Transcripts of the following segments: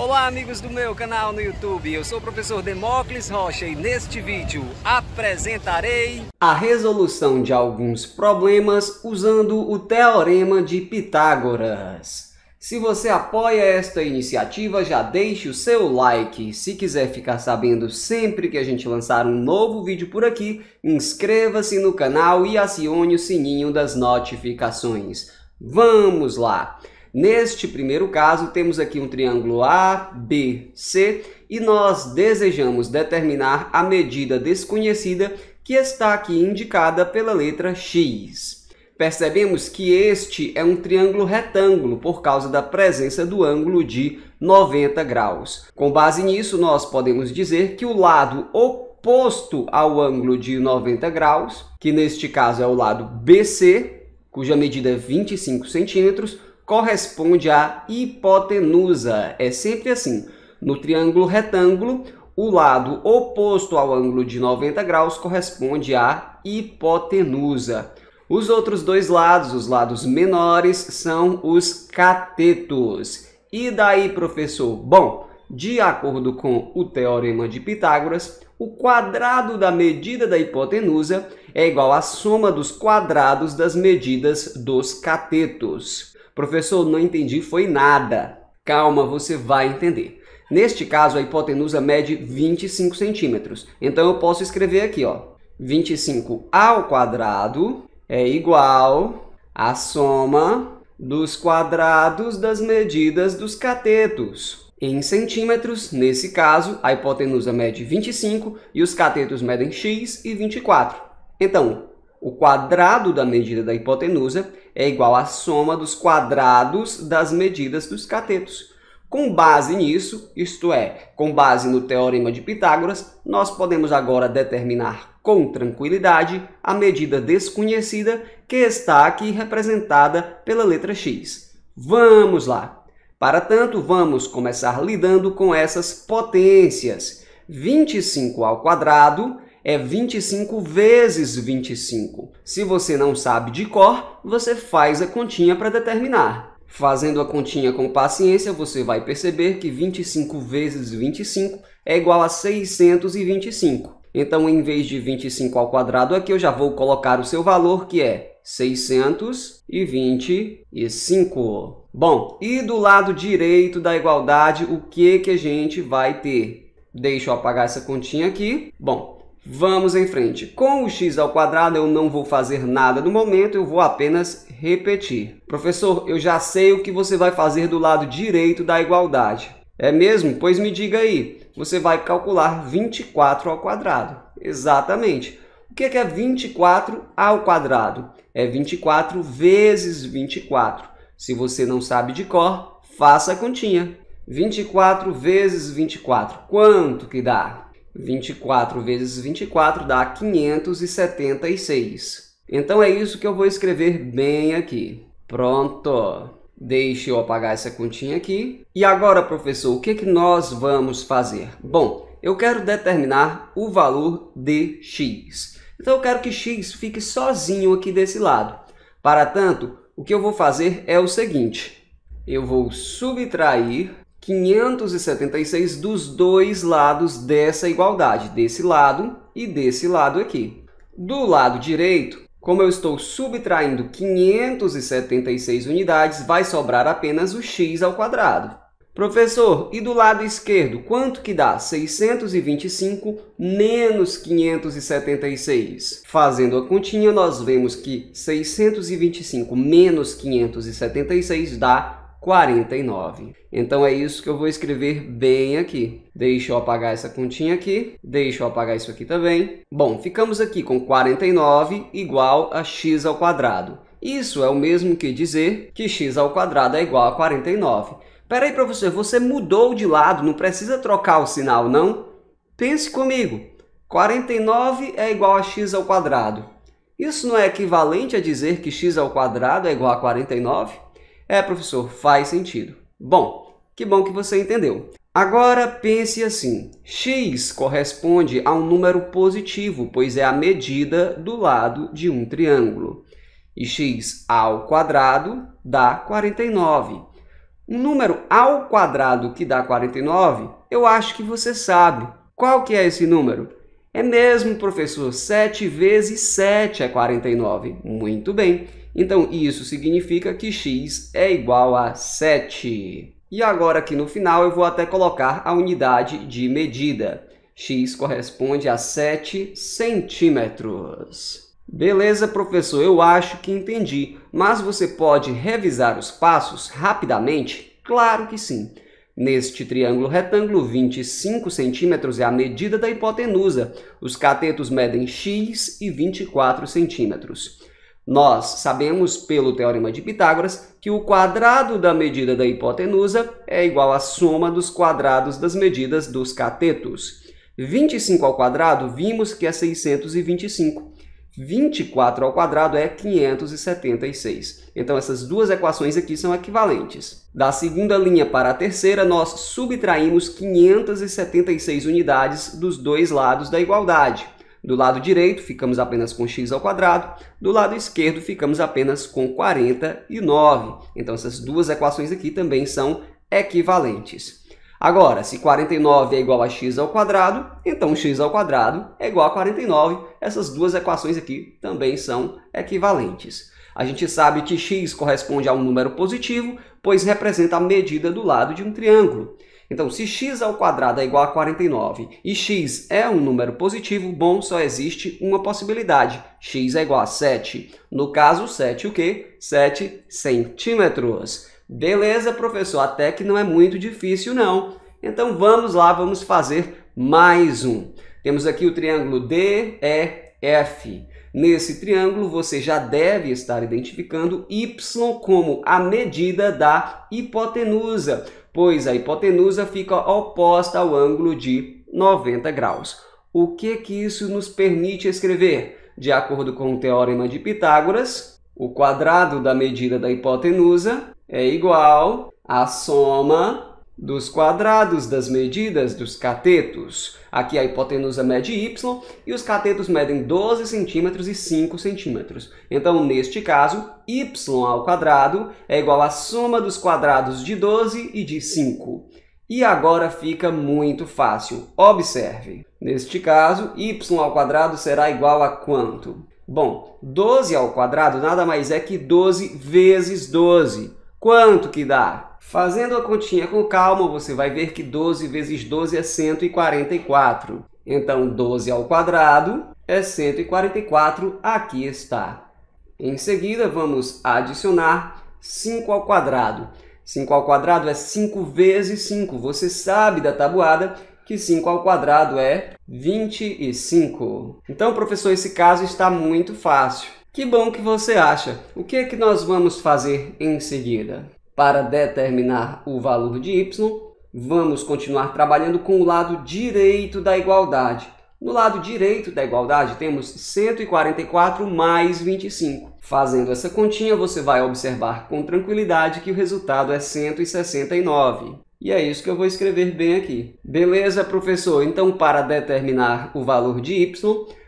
Olá amigos do meu canal no YouTube, eu sou o professor Demócles Rocha e neste vídeo apresentarei a resolução de alguns problemas usando o Teorema de Pitágoras. Se você apoia esta iniciativa, já deixe o seu like. Se quiser ficar sabendo sempre que a gente lançar um novo vídeo por aqui, inscreva-se no canal e acione o sininho das notificações. Vamos lá! Neste primeiro caso, temos aqui um triângulo A, B, C e nós desejamos determinar a medida desconhecida que está aqui indicada pela letra X. Percebemos que este é um triângulo retângulo por causa da presença do ângulo de 90 graus. Com base nisso, nós podemos dizer que o lado oposto ao ângulo de 90 graus, que neste caso é o lado BC, cuja medida é 25 centímetros, corresponde à hipotenusa. É sempre assim. No triângulo retângulo, o lado oposto ao ângulo de 90 graus corresponde à hipotenusa. Os outros dois lados, os lados menores, são os catetos. E daí, professor? Bom, de acordo com o teorema de Pitágoras, o quadrado da medida da hipotenusa é igual à soma dos quadrados das medidas dos catetos. Professor, não entendi, foi nada. Calma, você vai entender. Neste caso, a hipotenusa mede 25 centímetros. Então, eu posso escrever aqui, ó. 25 ao quadrado é igual à soma dos quadrados das medidas dos catetos. Em centímetros, nesse caso, a hipotenusa mede 25 e os catetos medem x e 24. Então, o quadrado da medida da hipotenusa é igual à soma dos quadrados das medidas dos catetos. Com base nisso, isto é, com base no Teorema de Pitágoras, nós podemos agora determinar com tranquilidade a medida desconhecida que está aqui representada pela letra x. Vamos lá! Para tanto, vamos começar lidando com essas potências. 25 ao quadrado é 25 vezes 25. Se você não sabe de cor, você faz a continha para determinar. Fazendo a continha com paciência, você vai perceber que 25 vezes 25 é igual a 625. Então, em vez de 25 ao quadrado aqui, eu já vou colocar o seu valor, que é 625. Bom, e do lado direito da igualdade, o que, que a gente vai ter? Deixa eu apagar essa continha aqui. Bom, Vamos em frente. Com o x ao quadrado eu não vou fazer nada no momento, eu vou apenas repetir. Professor, eu já sei o que você vai fazer do lado direito da igualdade. É mesmo? Pois me diga aí. Você vai calcular 24 ao quadrado. Exatamente. O que é 24 é ao quadrado? É 24 vezes 24. Se você não sabe de cor, faça a continha. 24 vezes 24. Quanto que dá? 24 vezes 24 dá 576. Então é isso que eu vou escrever bem aqui. Pronto. Deixe eu apagar essa continha aqui. E agora, professor, o que, é que nós vamos fazer? Bom, eu quero determinar o valor de x. Então eu quero que x fique sozinho aqui desse lado. Para tanto, o que eu vou fazer é o seguinte. Eu vou subtrair 576 dos dois lados dessa igualdade, desse lado e desse lado aqui. Do lado direito, como eu estou subtraindo 576 unidades, vai sobrar apenas o x ao quadrado. Professor, e do lado esquerdo, quanto que dá 625 menos 576? Fazendo a continha, nós vemos que 625 menos 576 dá 49. Então é isso que eu vou escrever bem aqui. Deixa eu apagar essa continha aqui, deixa eu apagar isso aqui também. Bom, ficamos aqui com 49 igual a x ao quadrado. Isso é o mesmo que dizer que x ao quadrado é igual a 49. Peraí, professor, você mudou de lado, não precisa trocar o sinal, não? Pense comigo. 49 é igual a x ao quadrado. Isso não é equivalente a dizer que x ao quadrado é igual a 49? É, professor, faz sentido. Bom, que bom que você entendeu. Agora pense assim: x corresponde a um número positivo, pois é a medida do lado de um triângulo. E x ao quadrado dá 49. Um número ao quadrado que dá 49, eu acho que você sabe. Qual que é esse número? É mesmo, professor, 7 vezes 7 é 49. Muito bem. Então, isso significa que x é igual a 7. E agora aqui no final eu vou até colocar a unidade de medida. x corresponde a 7 centímetros. Beleza, professor, eu acho que entendi, mas você pode revisar os passos rapidamente? Claro que sim. Neste triângulo retângulo, 25 centímetros é a medida da hipotenusa. Os catetos medem x e 24 centímetros. Nós sabemos pelo teorema de Pitágoras que o quadrado da medida da hipotenusa é igual à soma dos quadrados das medidas dos catetos. 25 ao quadrado, vimos que é 625. 24 ao quadrado é 576. Então, essas duas equações aqui são equivalentes. Da segunda linha para a terceira, nós subtraímos 576 unidades dos dois lados da igualdade. Do lado direito, ficamos apenas com x ao quadrado. Do lado esquerdo, ficamos apenas com 49. Então, essas duas equações aqui também são equivalentes. Agora, se 49 é igual a x ao quadrado, então x ao quadrado é igual a 49. Essas duas equações aqui também são equivalentes. A gente sabe que x corresponde a um número positivo, pois representa a medida do lado de um triângulo. Então, se x ao quadrado é igual a 49 e x é um número positivo, bom, só existe uma possibilidade. x é igual a 7. No caso, 7 o quê? 7 centímetros. Beleza, professor, até que não é muito difícil, não. Então, vamos lá, vamos fazer mais um. Temos aqui o triângulo DE F. Nesse triângulo, você já deve estar identificando y como a medida da hipotenusa, pois a hipotenusa fica oposta ao ângulo de 90 graus. O que, que isso nos permite escrever? De acordo com o teorema de Pitágoras, o quadrado da medida da hipotenusa é igual à soma dos quadrados, das medidas, dos catetos. Aqui a hipotenusa mede y e os catetos medem 12 centímetros e 5 centímetros. Então, neste caso, y ao quadrado é igual à soma dos quadrados de 12 e de 5. E agora fica muito fácil. Observe. Neste caso, y ao quadrado será igual a quanto? Bom, 12 ao quadrado nada mais é que 12 vezes 12. Quanto que dá? Fazendo a continha com calma, você vai ver que 12 vezes 12 é 144. Então, 12 ao quadrado é 144, aqui está. Em seguida, vamos adicionar 5 ao quadrado. 5 ao quadrado é 5 vezes 5. Você sabe da tabuada que 5 ao quadrado é 25. Então, professor, esse caso está muito fácil. Que bom que você acha. O que é que nós vamos fazer em seguida? Para determinar o valor de y, vamos continuar trabalhando com o lado direito da igualdade. No lado direito da igualdade, temos 144 mais 25. Fazendo essa continha, você vai observar com tranquilidade que o resultado é 169. E é isso que eu vou escrever bem aqui. Beleza, professor? Então, para determinar o valor de y,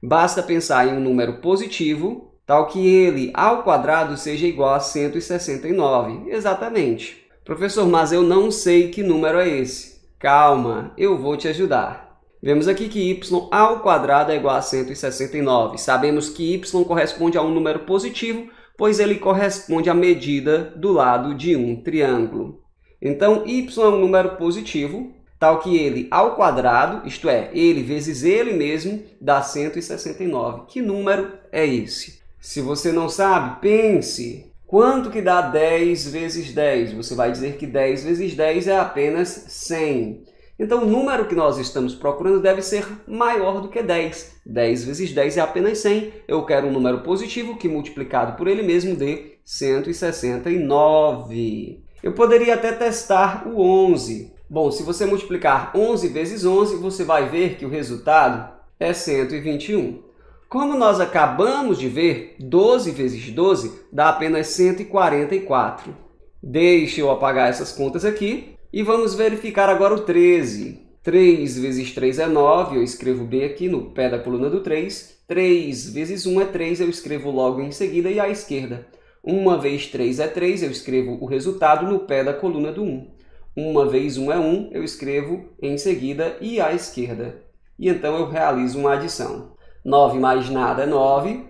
basta pensar em um número positivo tal que ele ao quadrado seja igual a 169. Exatamente. Professor, mas eu não sei que número é esse. Calma, eu vou te ajudar. Vemos aqui que y ao quadrado é igual a 169. Sabemos que y corresponde a um número positivo, pois ele corresponde à medida do lado de um triângulo. Então, y é um número positivo, tal que ele ao quadrado, isto é, ele vezes ele mesmo, dá 169. Que número é esse? Se você não sabe, pense. Quanto que dá 10 vezes 10? Você vai dizer que 10 vezes 10 é apenas 100. Então, o número que nós estamos procurando deve ser maior do que 10. 10 vezes 10 é apenas 100. Eu quero um número positivo que, multiplicado por ele mesmo, dê 169. Eu poderia até testar o 11. Bom, se você multiplicar 11 vezes 11, você vai ver que o resultado é 121. Como nós acabamos de ver, 12 vezes 12 dá apenas 144. Deixe eu apagar essas contas aqui e vamos verificar agora o 13. 3 vezes 3 é 9, eu escrevo bem aqui no pé da coluna do 3. 3 vezes 1 é 3, eu escrevo logo em seguida e à esquerda. 1 vezes 3 é 3, eu escrevo o resultado no pé da coluna do 1. 1 vezes 1 é 1, eu escrevo em seguida e à esquerda. E então eu realizo uma adição. 9 mais nada é 9,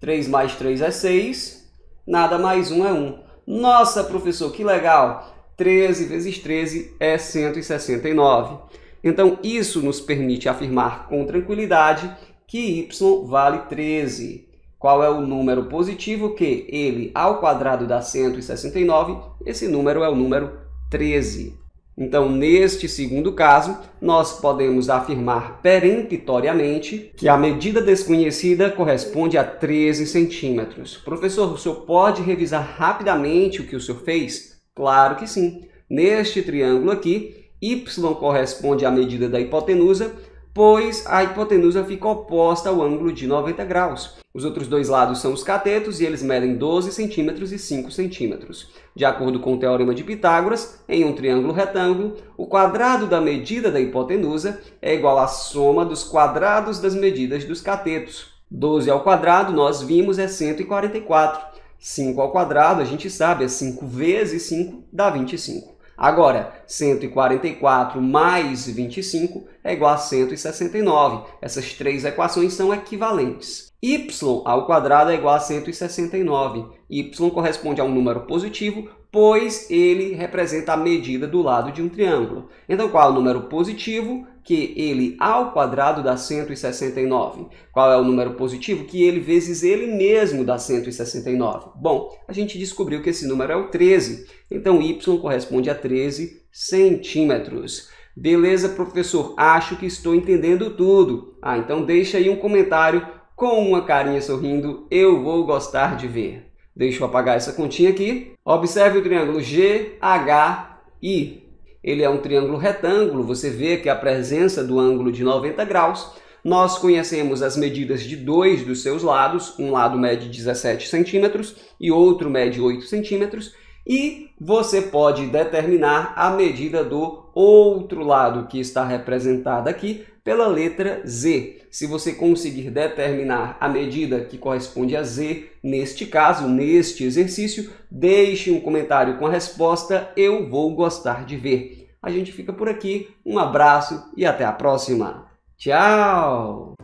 3 mais 3 é 6, nada mais 1 é 1. Nossa, professor, que legal! 13 vezes 13 é 169. Então, isso nos permite afirmar com tranquilidade que y vale 13. Qual é o número positivo que ele, ao quadrado dá 169, esse número é o número 13. Então, neste segundo caso, nós podemos afirmar peremptoriamente que a medida desconhecida corresponde a 13 centímetros. Professor, o senhor pode revisar rapidamente o que o senhor fez? Claro que sim. Neste triângulo aqui, y corresponde à medida da hipotenusa, pois a hipotenusa fica oposta ao ângulo de 90 graus. Os outros dois lados são os catetos e eles medem 12 centímetros e 5 centímetros. De acordo com o teorema de Pitágoras, em um triângulo retângulo, o quadrado da medida da hipotenusa é igual à soma dos quadrados das medidas dos catetos. 12 ao quadrado, nós vimos, é 144. 5 ao quadrado, a gente sabe, é 5 vezes 5, dá 25. Agora, 144 mais 25 é igual a 169. Essas três equações são equivalentes. y ao quadrado é igual a 169. y corresponde a um número positivo, pois ele representa a medida do lado de um triângulo. Então, qual é o número positivo? que ele ao quadrado dá 169. Qual é o número positivo? Que ele vezes ele mesmo dá 169. Bom, a gente descobriu que esse número é o 13. Então, y corresponde a 13 centímetros. Beleza, professor? Acho que estou entendendo tudo. Ah, então deixa aí um comentário com uma carinha sorrindo. Eu vou gostar de ver. Deixa eu apagar essa continha aqui. Observe o triângulo GHI ele é um triângulo retângulo, você vê que a presença do ângulo de 90 graus. Nós conhecemos as medidas de dois dos seus lados, um lado mede 17 centímetros e outro mede 8 centímetros, e você pode determinar a medida do outro lado que está representado aqui pela letra Z. Se você conseguir determinar a medida que corresponde a Z, neste caso, neste exercício, deixe um comentário com a resposta Eu vou gostar de ver. A gente fica por aqui, um abraço e até a próxima. Tchau!